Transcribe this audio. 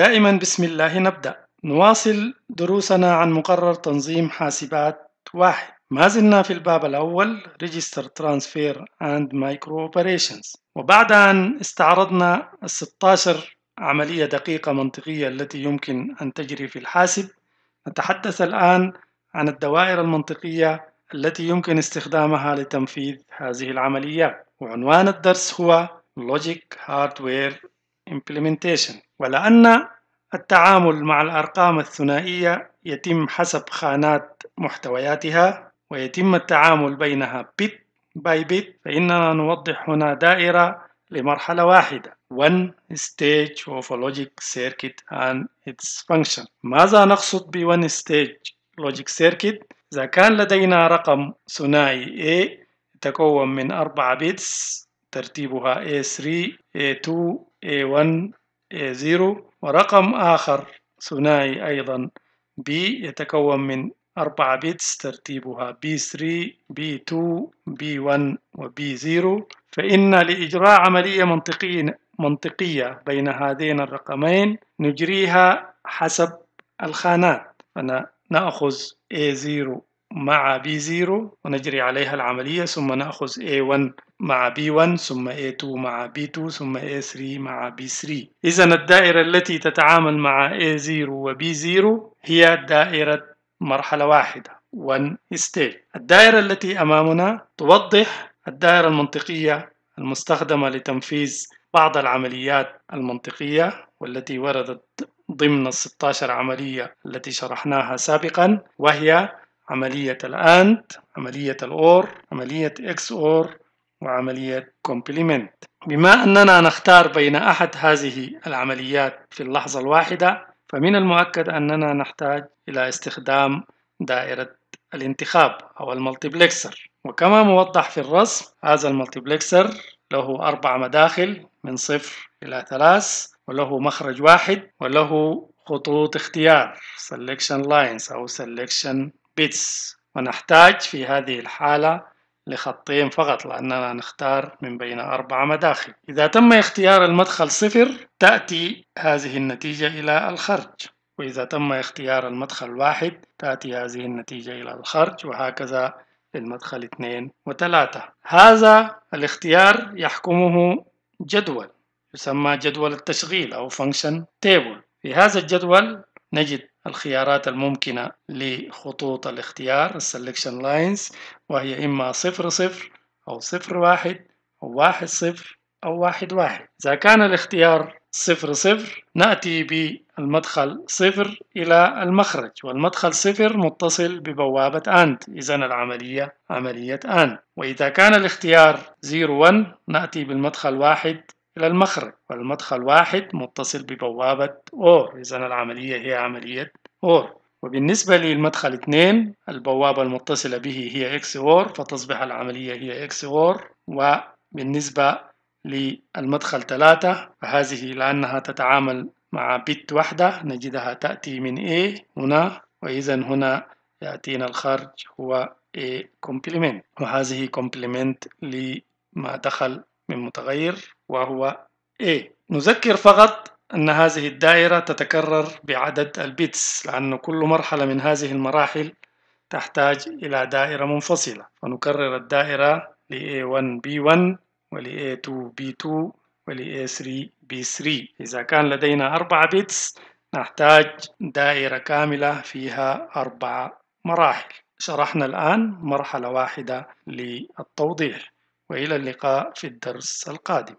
دائما بسم الله نبدأ نواصل دروسنا عن مقرر تنظيم حاسبات واحد ما زلنا في الباب الأول Register Transfer and Micro Operations وبعد أن استعرضنا ال 16 عملية دقيقة منطقية التي يمكن أن تجري في الحاسب نتحدث الآن عن الدوائر المنطقية التي يمكن استخدامها لتنفيذ هذه العمليات وعنوان الدرس هو Logic Hardware implementation ولأن التعامل مع الأرقام الثنائية يتم حسب خانات محتوياتها ويتم التعامل بينها بت by bit فإننا نوضح هنا دائرة لمرحلة واحدة one stage of a logic circuit and its function ماذا نقصد ب one stage logic circuit إذا كان لدينا رقم ثنائي A يتكون من أربعة بيتس ترتيبها A3 A2 A1 A0 ورقم آخر ثنائي أيضا B يتكون من أربعة بيتس ترتيبها B3 B2 B1 وB0 فإن لإجراء عملية منطقية منطقية بين هذين الرقمين نجريها حسب الخانات فنأخذ A0 مع B0 ونجري عليها العملية ثم نأخذ A1 مع B1 ثم A2 مع B2 ثم A3 مع B3 إذا الدائرة التي تتعامل مع A0 و B0 هي دائرة مرحلة واحدة one state الدائرة التي أمامنا توضح الدائرة المنطقية المستخدمة لتنفيذ بعض العمليات المنطقية والتي وردت ضمن ال 16 عملية التي شرحناها سابقا وهي عملية الأند عملية الأور عملية إكس أور وعملية كومبليمنت بما أننا نختار بين أحد هذه العمليات في اللحظة الواحدة فمن المؤكد أننا نحتاج إلى استخدام دائرة الانتخاب أو الملتبلكسر وكما موضح في الرسم هذا الملتبلكسر له أربع مداخل من صفر إلى ثلاث وله مخرج واحد وله خطوط اختيار selection lines أو selection بيتس ونحتاج في هذه الحالة لخطين فقط لأننا نختار من بين أربع مداخل إذا تم اختيار المدخل صفر تأتي هذه النتيجة إلى الخرج وإذا تم اختيار المدخل واحد تأتي هذه النتيجة إلى الخرج وهكذا للمدخل اثنين وثلاثة هذا الاختيار يحكمه جدول يسمى جدول التشغيل أو function table في هذا الجدول نجد الخيارات الممكنة لخطوط الاختيار Selection Lines وهي إما صفر صفر أو صفر واحد أو واحد صفر أو واحد واحد إذا كان الاختيار صفر صفر نأتي بالمدخل صفر إلى المخرج والمدخل صفر متصل ببوابة AND إذا العملية عملية AND وإذا كان الاختيار 0 1 نأتي بالمدخل واحد إلى المخرج والمدخل واحد متصل ببوابة أور إذا العملية هي عملية أور وبالنسبة للمدخل 2 البوابة المتصلة به هي إكس أور فتصبح العملية هي إكس أور وبالنسبة للمدخل 3 فهذه لأنها تتعامل مع بت واحدة نجدها تأتي من A هنا وإذا هنا يأتينا الخرج هو A complement وهذه complement لما دخل من متغير وهو A نذكر فقط أن هذه الدائرة تتكرر بعدد البيتس لأن كل مرحلة من هذه المراحل تحتاج إلى دائرة منفصلة فنكرر الدائرة ل A1 B1 ول A2 B2 ول A3 B3 إذا كان لدينا أربعة بيتس نحتاج دائرة كاملة فيها أربع مراحل شرحنا الآن مرحلة واحدة للتوضيح وإلى اللقاء في الدرس القادم